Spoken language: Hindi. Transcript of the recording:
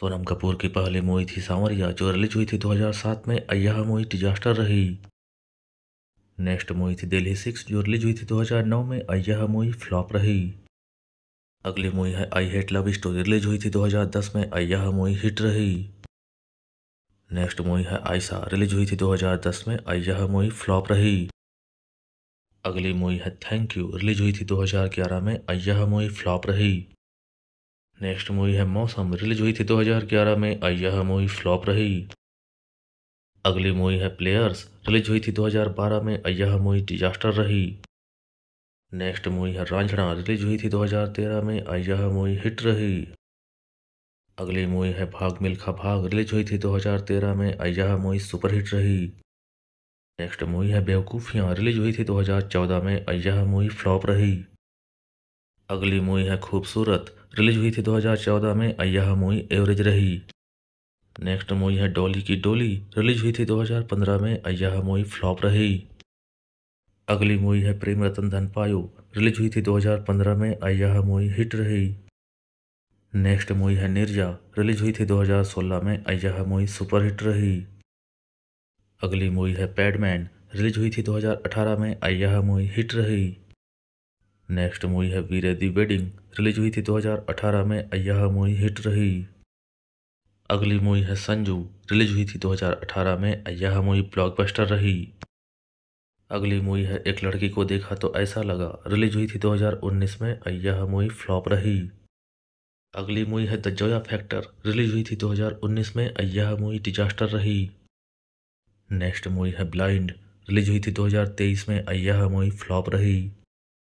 सोनम कपूर की पहली मूवी थी सांवरिया जो रिलीज हुई थी 2007 में यह मूवी डिजास्टर रही नेक्स्ट मूवी थी दिल्ली सिक्स जो रिलीज हुई थी 2009 में यह मूवी फ्लॉप रही अगली मूवी है I hate love story release हुई थी 2010 में यह मूवी हिट रही नेक्स्ट मूवी है आयशा रिलीज हुई थी 2010 में यह मूवी फ्लॉप रही अगली मूवी है थैंक यू रिलीज हुई थी 2011 में यह मूवी फ्लॉप रही नेक्स्ट मूवी है मौसम रिलीज हुई थी 2011 में और यह मूवी फ्लॉप रही अगली मूवी है प्लेयर्स रिलीज हुई थी 2012 में और यह मूवी डिजास्टर रही नेक्स्ट मूवी है रांझणा रिलीज हुई थी 2013 में और यह मूवी हिट रही अगली मूवी है भाग मिल्खा भाग रिलीज हुई थी 2013 में और यह मूवी सुपरहिट रही नेक्स्ट मूवी है बेवकूफ़ियाँ रिलीज हुई थी 2014 में और यह मूवी फ्लॉप रही अगली मूवी है खूबसूरत रिलीज हुई थी 2014 में अय्या मूवी एवरेज रही नेक्स्ट मूवी है डोली की डोली रिलीज हुई थी 2015 में अय्या मूवी फ्लॉप रही अगली मूवी है प्रेम रतन पायो रिलीज हुई थी 2015 में अय्या मूवी हिट रही नेक्स्ट मूवी है निर्जा रिलीज हुई थी 2016 में अय्या मूवी सुपरहिट रही अगली मूवी है पैडमैन रिलीज हुई थी 2018 में अय्या मूवी हिट रही नेक्स्ट मूवी है वीर दी वेडिंग रिलीज हुई थी 2018 में यह मूवी हिट रही अगली मूवी है संजू रिलीज हुई थी 2018 में यह मूवी ब्लॉकबस्टर रही अगली मूवी है एक लड़की को देखा तो ऐसा लगा रिलीज हुई थी 2019 में यह मूवी फ्लॉप रही अगली मूवी है द जोया फैक्टर रिलीज हुई थी 2019 में यह मूवी डिजास्टर रही नेक्स्ट मूवी है ब्लाइंड रिलीज हुई थी 2023 में यह मूवी फ्लॉप रही